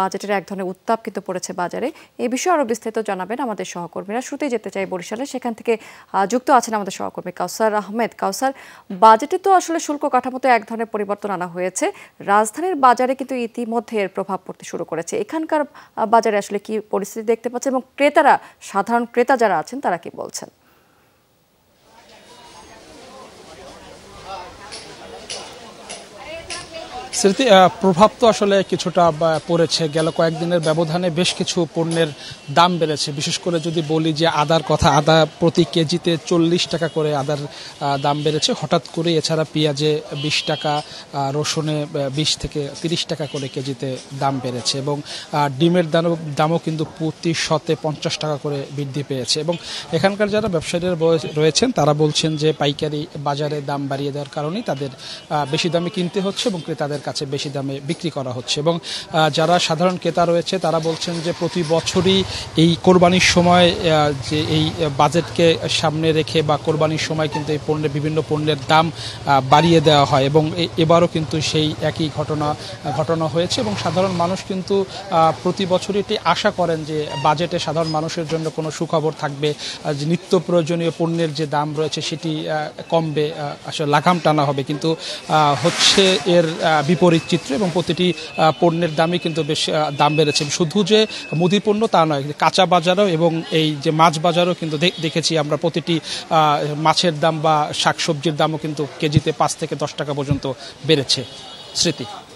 বাজেটের এক ধরনের উত্তাপ কিন্তু পড়েছে বাজারে এই বিষয়ে আরও বিস্তারিত জানাবেন আমাদের সহকর্মীরা শুতে যেতে চাই বরিশালে সেখান থেকে যুক্ত আছেন আমাদের সহকর্মী কাউসার আহমেদ কাউসার বাজেটে তো আসলে শুল্ক কাঠামোতে এক ধরনের পরিবর্তন আনা হয়েছে রাজধানীর বাজারে কিন্তু ইতিমধ্যে এর প্রভাব পড়তে শুরু করেছে এখানকার বাজারে আসলে কি পরিস্থিতি দেখতে পাচ্ছে এবং ক্রেতারা সাধারণ ক্রেতা যারা আছেন তারা কি বলছেন স্মৃতি প্রভাব তো আসলে কিছুটা পড়েছে গেল কয়েকদিনের ব্যবধানে বেশ কিছু পণ্যের দাম বেড়েছে বিশেষ করে যদি বলি যে আদার কথা আদা প্রতি কেজিতে চল্লিশ টাকা করে আদার দাম বেড়েছে হঠাৎ করে এছাড়া পেঁয়াজে বিশ টাকা রসুনে বিশ থেকে তিরিশ টাকা করে কেজিতে দাম বেড়েছে এবং ডিমের দাম দামও কিন্তু প্রতি শতে পঞ্চাশ টাকা করে বৃদ্ধি পেয়েছে এবং এখানকার যারা ব্যবসায়ীরা রয়েছেন তারা বলছেন যে পাইকারি বাজারে দাম বাড়িয়ে দেওয়ার কারণেই তাদের বেশি দামে কিনতে হচ্ছে এবং ক্রেতাদের কাছে বেশি দামে বিক্রি করা হচ্ছে এবং যারা সাধারণ ক্রেতা রয়েছে তারা বলছেন যে প্রতি বছরই এই কোরবানির সময় যে এই বাজেটকে সামনে রেখে বা কোরবানির সময় কিন্তু এই পণ্যের বিভিন্ন পণ্যের দাম বাড়িয়ে দেওয়া হয় এবং এবারও কিন্তু সেই একই ঘটনা ঘটনা হয়েছে এবং সাধারণ মানুষ কিন্তু প্রতি বছরই এটি আশা করেন যে বাজেটে সাধারণ মানুষের জন্য কোনো সুখবর থাকবে যে নিত্য প্রয়োজনীয় পণ্যের যে দাম রয়েছে সেটি কমবে আসলে লাগাম টানা হবে কিন্তু হচ্ছে এর বিপরীত চিত্র এবং প্রতিটি পণ্যের দামই কিন্তু বেশ দাম বেড়েছে শুধু যে মুদি পণ্য তা নয় কাঁচা বাজারও এবং এই যে মাছ বাজারও কিন্তু দেখেছি আমরা প্রতিটি মাছের দাম বা শাকসবজির দামও কিন্তু কেজিতে পাঁচ থেকে দশ টাকা পর্যন্ত বেড়েছে স্মৃতি